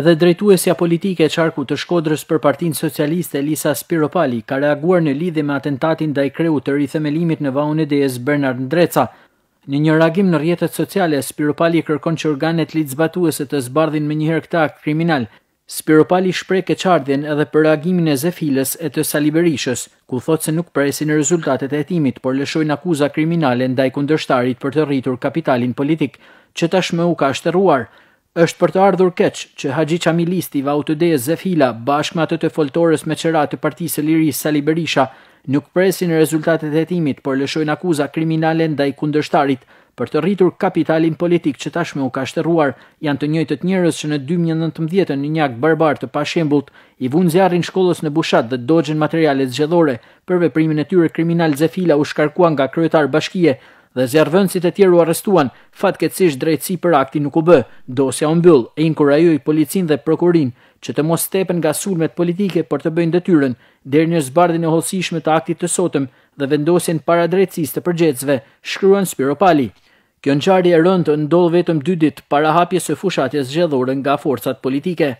Edhe drejtuesja politike e qarkut të shkodrës për partin socialiste Elisa Spiropali ka reaguar në lidhje me atentatin da i kreu të rithemelimit në vaun e dejes Bernard Ndreca. Në një reagim në rjetet sociale, Spiropali kërkon që organet litzbatuese të zbardhin me njëherë këta akt kriminal. Spiropali shprej ke edhe për reagimin e zefiles e të saliberishës, ku thot se nuk presin rezultatet e timit, por lëshojnë akuza kriminale ndaj kundërshtarit për të rritur kapitalin politik, që tashme u ka shteruar është për të ardhur keq që Haxhi Çamilisti va utëde Zefila bashkë me atë të foltorës me çera të Partisë së Lirisë Sali Berisha nuk presin rezultatet e hetimit por lëshojnë akuza kriminale ndaj kundërshtarit për të rritur kapitalin politik që tashmë u ka shtërruar janë të njëjtët njerëz që në 2019 në një akt barbar të pashembullt i vunë zjarrin shkollës në Bushat dhe doxhën materiale zgjedhore për veprimin e tyre kriminal Zefila u shkarkua nga kryetar bashkie dhe zjarëvëndësit e tjeru arrestuan, fatkecish drejtësi për akti nuk u bë, dosja umbyll e inkurajo i policin dhe prokurin, që të mos stepen nga sulmet politike për të bëjnë dëtyrën, dherë një zbardin e holsishme të aktit të sotëm dhe vendosin para drejtësis të përgjecve, shkryon Spiro Pali. Kjo në qari e rëndë ndolë vetëm dy dit para hapjes e fushatjes gjedhore nga forcat politike.